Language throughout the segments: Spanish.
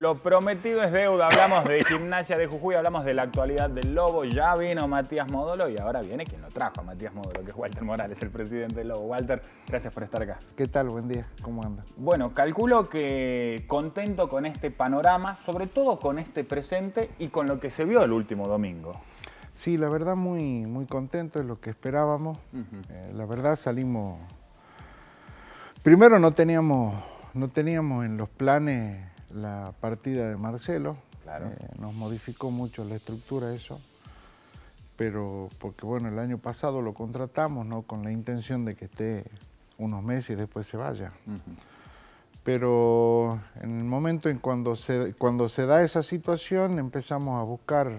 Lo prometido es deuda. Hablamos de gimnasia de Jujuy, hablamos de la actualidad del Lobo. Ya vino Matías Modolo y ahora viene quien lo trajo a Matías Modolo, que es Walter Morales, el presidente del Lobo. Walter, gracias por estar acá. ¿Qué tal? Buen día. ¿Cómo anda? Bueno, calculo que contento con este panorama, sobre todo con este presente y con lo que se vio el último domingo. Sí, la verdad muy, muy contento, es lo que esperábamos. Eh, la verdad salimos... Primero no teníamos, no teníamos en los planes la partida de Marcelo. Eh, nos modificó mucho la estructura eso, pero porque bueno, el año pasado lo contratamos ¿no? con la intención de que esté unos meses y después se vaya. Pero en el momento en cuando se, cuando se da esa situación empezamos a buscar,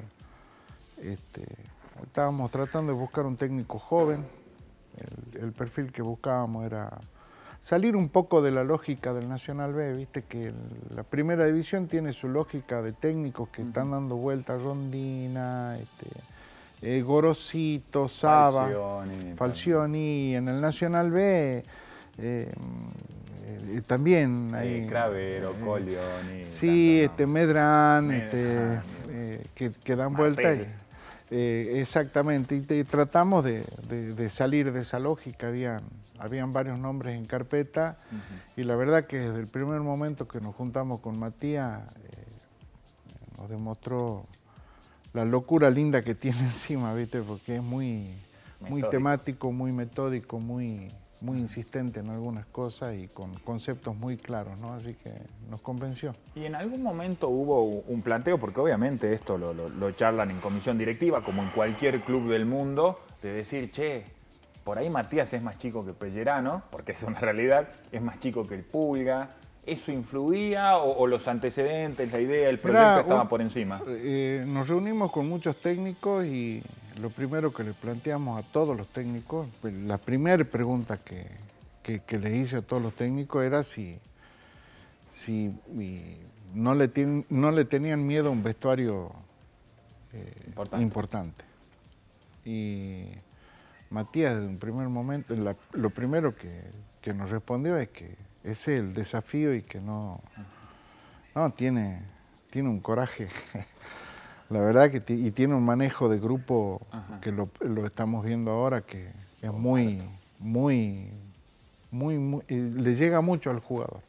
este, estábamos tratando de buscar un técnico joven, el perfil que buscábamos era salir un poco de la lógica del Nacional B, viste que la primera división tiene su lógica de técnicos que están dando vueltas, Rondina, este, eh, Gorosito, Saba, Falcioni, En el Nacional B eh, eh, también sí, hay... Cravero, Colioni. Sí, este, Medran, este, que, que, dan vueltas. exactamente, y tratamos de, de salir de esa lógica, bien habían varios nombres en carpeta y la verdad que desde el primer momento que nos juntamos con Matías eh, nos demostró la locura linda que tiene encima, ¿viste? Porque es muy, muy temático, muy metódico, muy, muy insistente en algunas cosas y con conceptos muy claros, ¿no? Así que nos convenció. ¿Y en algún momento hubo un planteo? Porque obviamente esto lo charlan en comisión directiva, como en cualquier club del mundo, de decir, che, por ahí Matías es más chico que Pellerano, porque es una realidad, es más chico que el Pulga. ¿Eso influía o, los antecedentes, la idea, el proyecto estaba por encima? Eh, nos reunimos con muchos técnicos y lo primero que le planteamos a todos los técnicos, pues, la primera pregunta que, que, le hice a todos los técnicos era si, si no, le tenían miedo a un vestuario eh, importante. importante. Y Matías, desde un primer momento, lo primero que, nos respondió es que ese es el desafío y que no, no tiene, tiene un coraje, la verdad, que y tiene un manejo de grupo que lo, estamos viendo ahora, que es muy, muy, muy, eh, le llega mucho al jugador.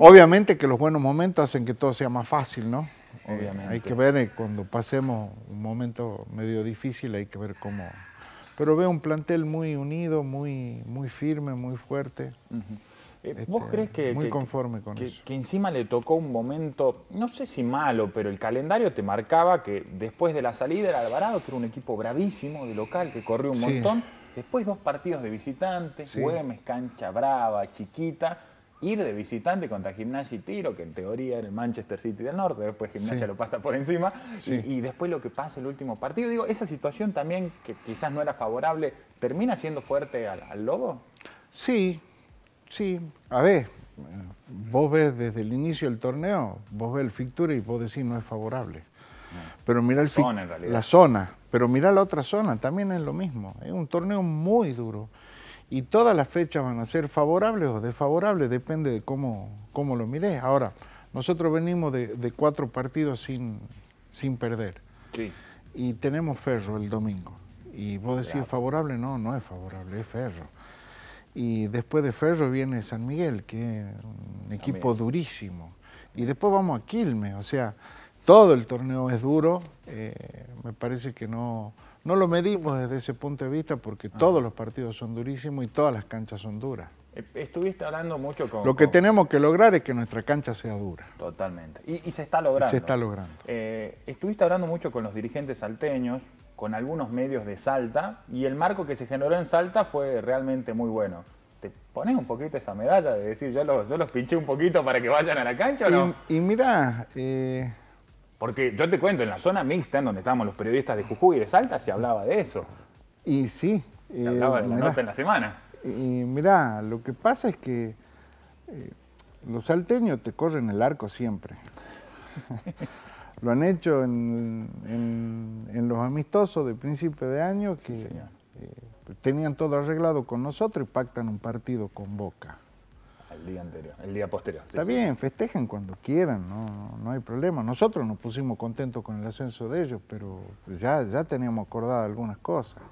Obviamente que los buenos momentos hacen que todo sea más fácil, ¿no? Eh, Obviamente. hay que ver eh, cuando pasemos un momento medio difícil, hay que ver cómo, pero veo un plantel muy unido, muy, muy firme, muy fuerte. ¿Vos crees que... encima le tocó un momento, no sé si malo, pero el calendario te marcaba que después de la salida era Alvarado, que era un equipo bravísimo de local, que corrió un montón. Después dos partidos de visitantes, Güemes, cancha brava, chiquita ir de visitante contra Gimnasia y Tiro, que en teoría era el Manchester City del Norte, después Gimnasia lo pasa por encima, y, después lo que pasa el último partido, digo, esa situación también que quizás no era favorable, ¿termina siendo fuerte al, Lobo? Sí, sí, a ver, vos ves desde el inicio del torneo, vos ves el fixture y vos decís no es favorable. Pero mira el zona, la zona, pero mira la otra zona, también es lo mismo. Es un torneo muy duro y todas las fechas van a ser favorables o desfavorables, depende de cómo, cómo lo mires. Ahora, nosotros venimos de, cuatro partidos sin, sin perder. Y tenemos Ferro el domingo. Y vos decís favorable, no, no es favorable, es Ferro. Y después de Ferro viene San Miguel, que es un equipo durísimo. Y después vamos a Quilmes, o sea, todo el torneo es duro. Eh, me parece que no, no lo medimos desde ese punto de vista porque ah. todos los partidos son durísimos y todas las canchas son duras. E, estuviste hablando mucho con... Lo que tenemos que lograr es que nuestra cancha sea dura. Totalmente. Y, se está logrando. se está logrando. Eh, estuviste hablando mucho con los dirigentes salteños, con algunos medios de Salta, y el marco que se generó en Salta fue realmente muy bueno. ¿Te pones un poquito esa medalla de decir, yo los, los pinché un poquito para que vayan a la cancha o no? Y, mira mirá, eh, porque yo te cuento, en la zona mixta, en donde estábamos los periodistas de Jujuy y de Salta, se hablaba de eso. Y sí. Se hablaba de la eh, en la semana. Y mirá, lo que pasa es que eh, los salteños te corren el arco siempre. lo han hecho en, los amistosos de principio de año que eh, tenían todo arreglado con nosotros y pactan un partido con Boca. El día anterior, el día posterior. Está bien, festejen cuando quieran, no, hay problema. Nosotros nos pusimos contentos con el ascenso de ellos, pero ya, ya teníamos acordadas algunas cosas.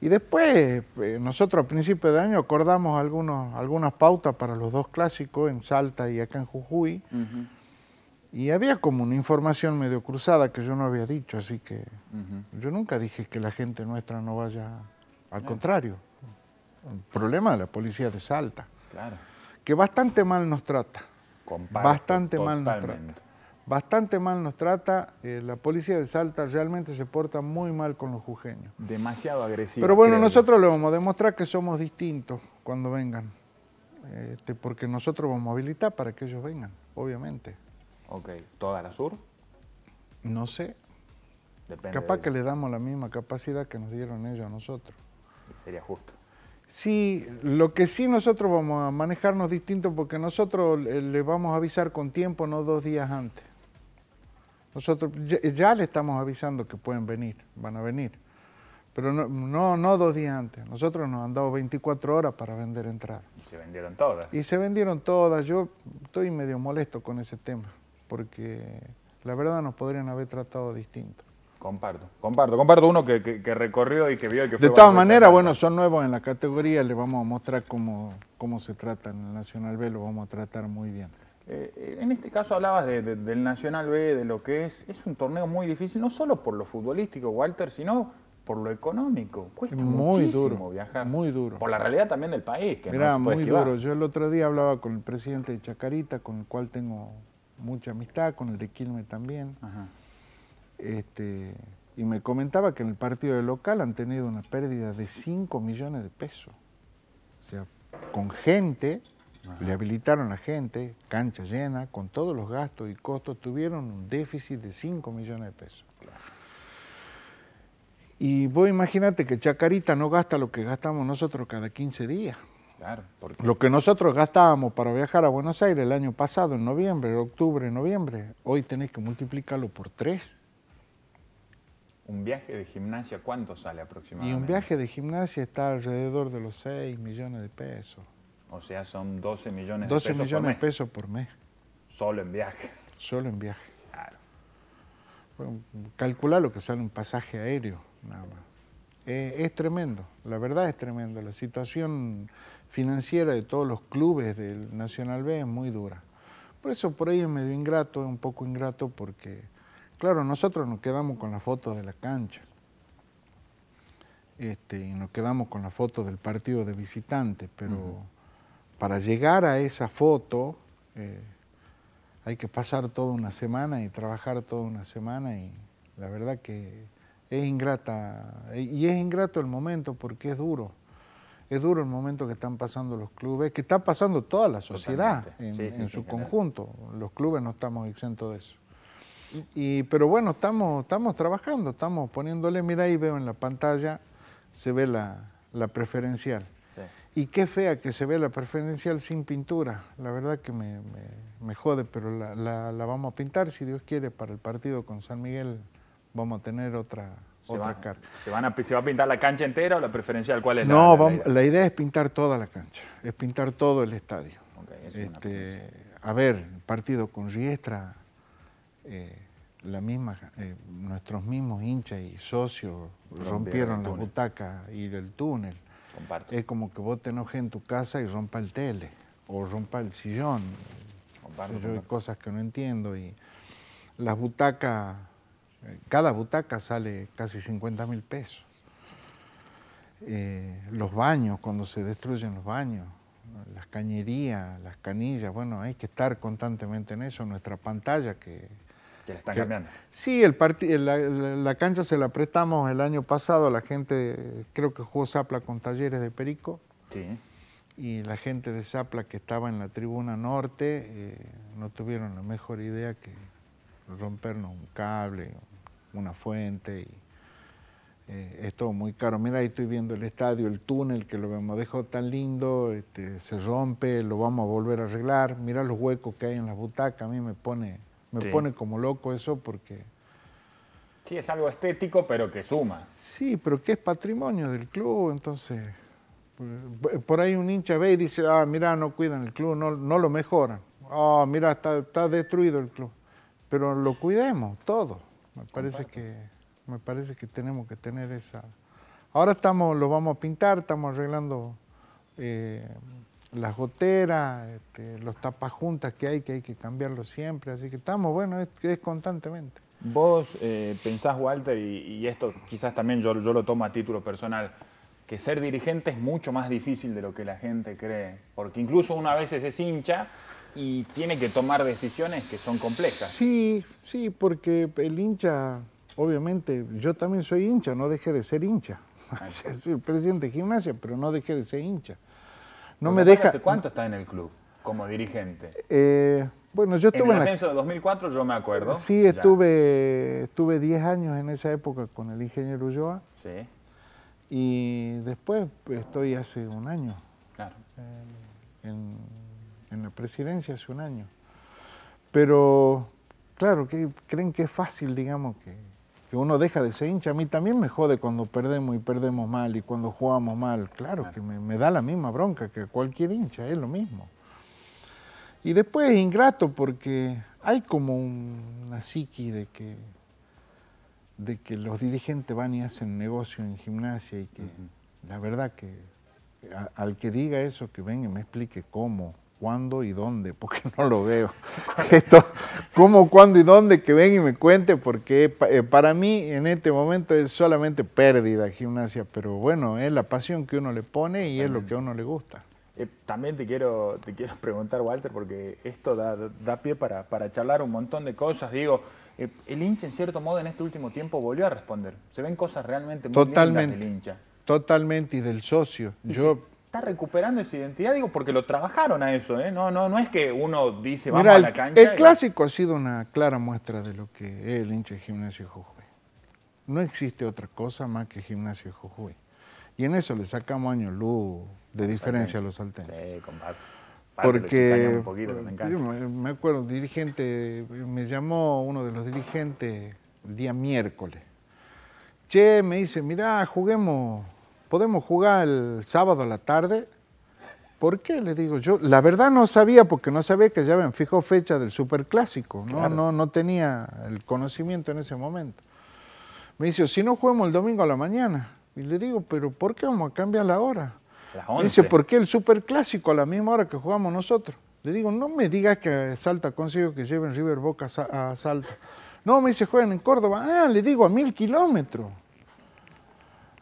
Y después, eh, nosotros a principio de año acordamos algunos, algunas pautas para los dos clásicos en Salta y acá en Jujuy. Y había como una información medio cruzada que yo no había dicho, así que yo nunca dije que la gente nuestra no vaya, al eh. contrario, el problema de la policía de Salta. Que bastante mal nos trata. bastante mal nos trata. Bastante mal nos trata. Eh, la policía de Salta realmente se porta muy mal con los jujeños. Demasiado agresivo. Pero bueno, nosotros le vamos a demostrar que somos distintos cuando vengan. Este, porque nosotros vamos a habilitar para que ellos vengan, obviamente. Ok, ¿toda la sur? No sé. Capaz que le damos la misma capacidad que nos dieron ellos a nosotros. Sería justo. Sí, lo que sí nosotros vamos a manejarnos distinto porque nosotros eh, le vamos a avisar con tiempo, no dos días antes. Nosotros ya, le estamos avisando que pueden venir, van a venir, pero no, no, no, dos días antes. Nosotros nos han dado 24 horas para vender entradas. Y se vendieron todas. Y se vendieron todas. Yo estoy medio molesto con ese tema porque la verdad nos podrían haber tratado distinto. Comparto, comparto, comparto uno que, recorrió y que vio que fue De todas maneras, bueno, son nuevos en la categoría, les vamos a mostrar cómo, cómo se trata en el Nacional B, lo vamos a tratar muy bien. Eh, en este caso hablabas del Nacional B, de lo que es. Es un torneo muy difícil, no solo por lo futbolístico, Walter, sino por lo económico. Cuesta muy muchísimo duro, viajar. Muy duro. Por la realidad también del país. Que Mirá, muy duro. Yo el otro día hablaba con el presidente de Chacarita, con el cual tengo mucha amistad, con el de Quilme también. Ajá. Este, y me comentaba que en el partido de local han tenido una pérdida de 5 millones de pesos. O sea, con gente, le habilitaron a gente, cancha llena, con todos los gastos y costos, tuvieron un déficit de 5 millones de pesos. Y vos imagínate que Chacarita no gasta lo que gastamos nosotros cada 15 días. Claro, Lo que nosotros gastábamos para viajar a Buenos Aires el año pasado, en noviembre, octubre, noviembre, hoy tenés que multiplicarlo por tres. ¿Un viaje de gimnasia cuánto sale aproximadamente? Y un viaje de gimnasia está alrededor de los 6 millones de pesos. O sea, son 12 millones de pesos millones de pesos por mes. Solo en viajes. Solo en viaje Claro. calcular lo que sale un pasaje aéreo, nada más. Eh, es tremendo, la verdad es tremendo. La situación financiera de todos los clubes del Nacional B es muy dura. Por eso por ahí es medio ingrato, es un poco ingrato porque Claro, nosotros nos quedamos con la foto de la cancha. Este, y nos quedamos con la foto del partido de visitantes, pero para llegar a esa foto eh, hay que pasar toda una semana y trabajar toda una semana y la verdad que es ingrata, eh, y es ingrato el momento porque es duro. Es duro el momento que están pasando los clubes, que está pasando toda la sociedad en, su conjunto. Los clubes no estamos exentos de eso pero bueno, estamos, estamos trabajando, estamos poniéndole, mira ahí veo en la pantalla, se ve la, la preferencial. Y qué fea que se ve la preferencial sin pintura. La verdad que me, jode, pero la, la, vamos a pintar, si Dios quiere, para el partido con San Miguel vamos a tener otra, otra Se, van ¿Se va a pintar la cancha entera o la preferencial? ¿Cuál es no, la, idea? la, idea? es pintar toda la cancha, es pintar todo el estadio. Este, a ver, partido con Riestra... Eh, la misma, eh, nuestros mismos hinchas y socios rompieron, las butacas y el túnel. Es como que vos te enojes en tu casa y rompa el tele o rompa el sillón. cosas que no entiendo y las butacas, eh, cada butaca sale casi 50 mil pesos. Eh, los baños, cuando se destruyen los baños, las cañerías, las canillas, bueno, hay que estar constantemente en eso. Nuestra pantalla que que cambiando. Sí, el la, la, cancha se la prestamos el año pasado a la gente, creo que jugó Zapla con Talleres de Perico. Sí. Y la gente de Zapla que estaba en la tribuna norte eh, no tuvieron la mejor idea que rompernos un cable, una fuente. Y, eh, es todo muy caro. Mira, ahí estoy viendo el estadio, el túnel que lo hemos dejado tan lindo, este, se rompe, lo vamos a volver a arreglar. Mira los huecos que hay en las butacas, a mí me pone me pone como loco eso porque... Sí, es algo estético, pero que suma. Sí, pero que es patrimonio del club, entonces... Eh, por ahí un hincha ve y dice, ah, mira, no cuidan el club, no, lo mejoran. Ah, mirá, mira, está, destruido el club. Pero lo cuidemos, todo. Me parece, que, me parece que tenemos que tener esa... Ahora estamos, lo vamos a pintar, estamos arreglando eh, las goteras, este, los tapajuntas que hay, que hay que cambiarlos siempre. Así que estamos, bueno, es, es constantemente. Vos eh, pensás, Walter, y, esto quizás también yo, yo lo tomo a título personal, que ser dirigente es mucho más difícil de lo que la gente cree. Porque incluso una vez es hincha y tiene que tomar decisiones que son complejas. Sí, sí, porque el hincha, obviamente, yo también soy hincha, no dejé de ser hincha. Soy presidente de gimnasia, pero no dejé de ser hincha. No me deja. ¿Hace cuánto está en el club como dirigente? Eh, bueno, yo estuve en el ascenso de 2004, yo me acuerdo. Sí, estuve estuve 10 años en esa época con el ingeniero Ulloa. Sí. Y después estoy hace un año. Claro. Eh, en, en la presidencia hace un año. Pero, claro, que creen que es fácil, digamos, que, que uno deja de ser hincha. A mí también me jode cuando perdemos y perdemos mal y cuando jugamos mal. Claro, que me, da la misma bronca que cualquier hincha, es lo mismo. Y después es ingrato porque hay como una psiqui de que, de que los dirigentes van y hacen negocio en gimnasia y que la verdad que al que diga eso que venga y me explique cómo cuándo y dónde, porque no lo veo. Esto, cómo, cuándo y dónde, que ven y me cuente, porque eh, para mí en este momento es solamente pérdida gimnasia, pero bueno, es la pasión que uno le pone y es lo que a uno le gusta. Eh, también te quiero, te quiero preguntar, Walter, porque esto da, da pie para, para, charlar un montón de cosas. Digo, eh, el hincha, en cierto modo, en este último tiempo volvió a responder. Se ven cosas realmente muy Totalmente. del hincha. Totalmente, y del socio. Yo, está recuperando esa identidad, digo, porque lo trabajaron a eso, ¿eh? No, no, no es que uno dice, vamos a la cancha. El, clásico ha sido una clara muestra de lo que es el hincha de Gimnasio Jujuy. No existe otra cosa más que Gimnasio Jujuy. Y en eso le sacamos año luz de diferencia a los salteños. Sí, base. Porque me me acuerdo, dirigente, me llamó uno de los dirigentes el día miércoles. Che, me dice, mira juguemos ¿podemos jugar el sábado a la tarde? ¿Por qué? Le digo yo. La verdad no sabía, porque no sabía que ya habían fijado fecha del superclásico. ¿no? no, no tenía el conocimiento en ese momento. Me dice, si no jugamos el domingo a la mañana. Y le digo, pero ¿por qué vamos a cambiar la hora? dice, ¿por qué el superclásico a la misma hora que jugamos nosotros? Le digo, no me digas que Salta consigo que lleven River Boca a Salta. No, me dice, juegan en Córdoba. Ah, le digo, a mil kilómetros.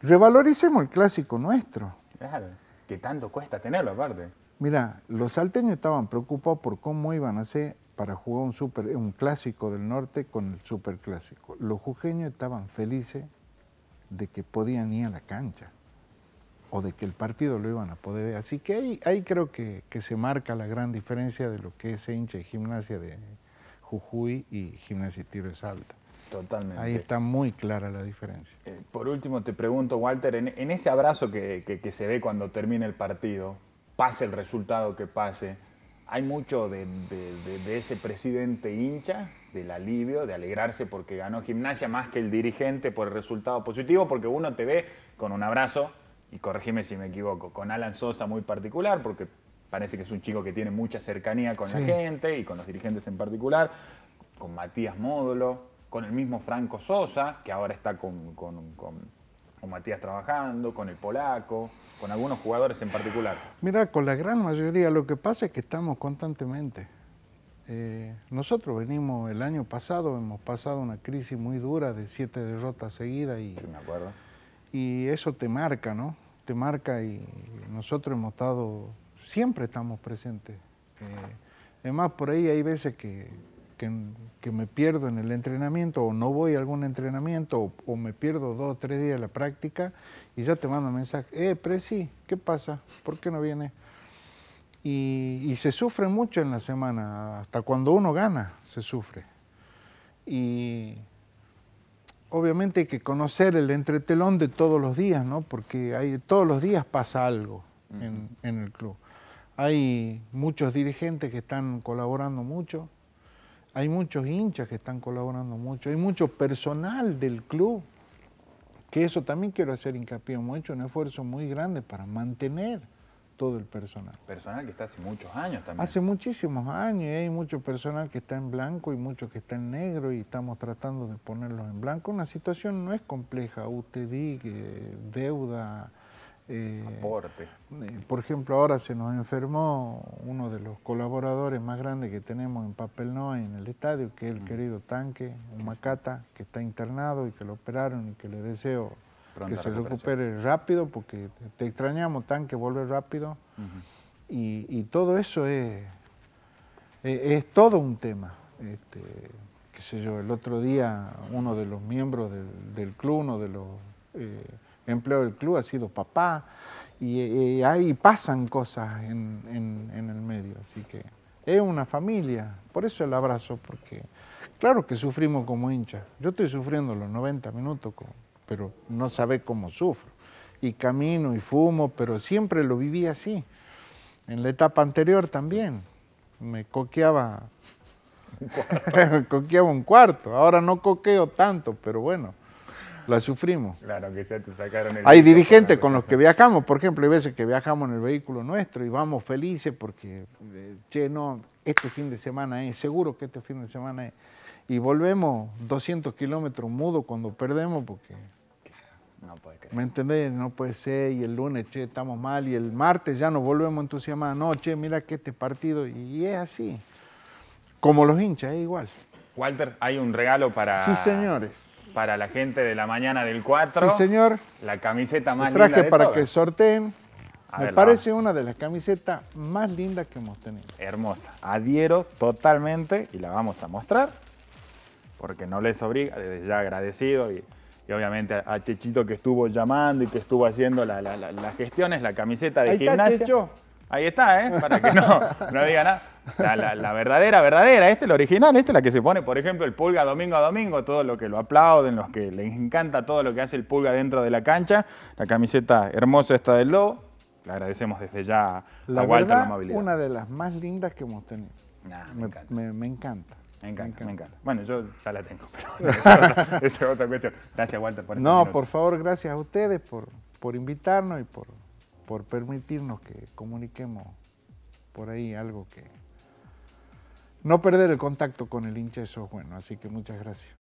Revaloricemos el clásico nuestro. Claro, que tanto cuesta tenerlo aparte. Mira, los salteños estaban preocupados por cómo iban a hacer para jugar un, un clásico del norte con el superclásico. Los jujeños estaban felices de que podían ir a la cancha o de que el partido lo iban a poder ver. Así que ahí, creo que, se marca la gran diferencia de lo que es hincha y gimnasia de Jujuy y gimnasia y tiro de salta. Ahí está muy clara la diferencia. Eh, por último, te pregunto, Walter, en, ese abrazo que, se ve cuando termina el partido, pase el resultado que pase, ¿hay mucho de, ese presidente hincha, del alivio, de alegrarse porque ganó gimnasia, más que el dirigente por el resultado positivo? Porque uno te ve con un abrazo, y corregime si me equivoco, con Alan Sosa muy particular, porque parece que es un chico que tiene mucha cercanía con la gente y con los dirigentes en particular, con Matías Módulo con el mismo Franco Sosa, que ahora está con, Matías trabajando, con el polaco, con algunos jugadores en particular. Mira, con la gran mayoría lo que pasa es que estamos constantemente. Eh, nosotros venimos el año pasado, hemos pasado una crisis muy dura de siete derrotas seguidas y, sí, me acuerdo. y eso te marca, ¿no? Te marca y nosotros hemos estado, siempre estamos presentes. además, eh, por ahí hay veces que que, me pierdo en el entrenamiento o no voy a algún entrenamiento o, me pierdo dos o tres días de la práctica y ya te mando mensaje, eh, Preci, ¿qué pasa? ¿Por qué no viene? Y, se sufre mucho en la semana, hasta cuando uno gana se sufre. Y obviamente hay que conocer el entretelón de todos los días, ¿no? Porque hay, todos los días pasa algo en, en el club. Hay muchos dirigentes que están colaborando mucho, hay muchos hinchas que están colaborando mucho, hay mucho personal del club, que eso también quiero hacer hincapié, hemos hecho un esfuerzo muy grande para mantener todo el personal. Personal que está hace muchos años también. Hace muchísimos años y hay mucho personal que está en blanco y mucho que está en negro y estamos tratando de ponerlos en blanco. Una situación no es compleja, UTD, deuda, Aporte. Eh, por ejemplo, ahora se nos enfermó uno de los colaboradores más grandes que tenemos en papel no en el estadio, que es el querido Tanque, un macata, que está internado y que lo operaron y que le deseo que se recupere rápido, porque te extrañamos, Tanque, vuelve rápido. y, todo eso es, es, todo un tema. Este, qué sé yo, el otro día uno de los miembros del, club, uno de los... Eh, empleo del club ha sido papá y, eh, eh, ahí pasan cosas en, en, el medio, así que es una familia, por eso el abrazo, porque claro que sufrimos como hinchas, yo estoy sufriendo los 90 minutos, pero no sabe cómo sufro, y camino y fumo, pero siempre lo viví así, en la etapa anterior también, me coqueaba, coqueaba un cuarto, ahora no coqueo tanto, pero bueno la sufrimos. Claro, que se te sacaron el Hay dirigentes con los que viajamos, por ejemplo, hay veces que viajamos en el vehículo nuestro y vamos felices porque, eh, che, no, este fin de semana es, seguro que este fin de semana es. Y volvemos 200 kilómetros mudo cuando perdemos porque... No puede creer. ¿Me entendés? No puede ser. Y el lunes, che, estamos mal. Y el martes ya nos volvemos entusiasmados. No, che, mira que este partido. Y es así. Como los hinchas, es igual. Walter, hay un regalo para... Sí, señores para la gente de la mañana del 4. Sí, señor. La camiseta más linda. traje para que sorteen. Me parece una de las camisetas más lindas que hemos tenido. Hermosa. Adhiero totalmente y la vamos a mostrar. Porque no les obliga, desde ya agradecido y, obviamente a Chechito que estuvo llamando y que estuvo haciendo la, las gestiones, la camiseta de Ahí Está, Ahí está, ¿eh? Para que no, diga nada. La, verdadera, verdadera. Este es el original, este es la que se pone, por ejemplo, el pulga domingo a domingo, todo lo que lo aplauden, los que les encanta todo lo que hace el pulga dentro de la cancha. La camiseta hermosa esta del Lobo. Le agradecemos desde ya la a Walter la amabilidad. Una de las más lindas que hemos tenido. me, encanta. Me, encanta. me, encanta. Bueno, yo ya la tengo, pero esa es, otra, cuestión. Gracias, Walter, por este No, por favor, gracias a ustedes por, por invitarnos y por por permitirnos que comuniquemos por ahí algo que... No perder el contacto con el hincha, eso es bueno, así que muchas gracias.